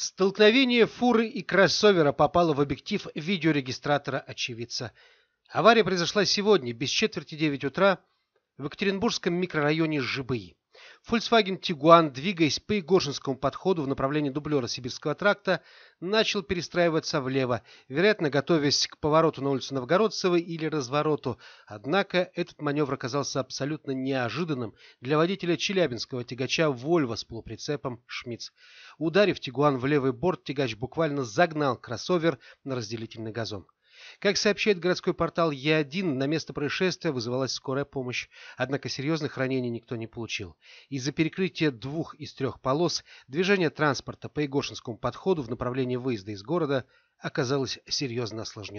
Столкновение фуры и кроссовера попало в объектив видеорегистратора очевидца. Авария произошла сегодня, без четверти девять утра, в Екатеринбургском микрорайоне Жибы. Volkswagen Tiguan, двигаясь по Егоршинскому подходу в направлении дублера Сибирского тракта, начал перестраиваться влево, вероятно, готовясь к повороту на улицу Новгородцева или развороту. Однако этот маневр оказался абсолютно неожиданным для водителя челябинского тягача «Вольво» с полуприцепом «Шмидц». Ударив Тигуан в левый борт, тягач буквально загнал кроссовер на разделительный газон. Как сообщает городской портал Е1, на место происшествия вызывалась скорая помощь, однако серьезных ранений никто не получил. Из-за перекрытия двух из трех полос движение транспорта по Егоршинскому подходу в направлении выезда из города оказалось серьезно осложнено.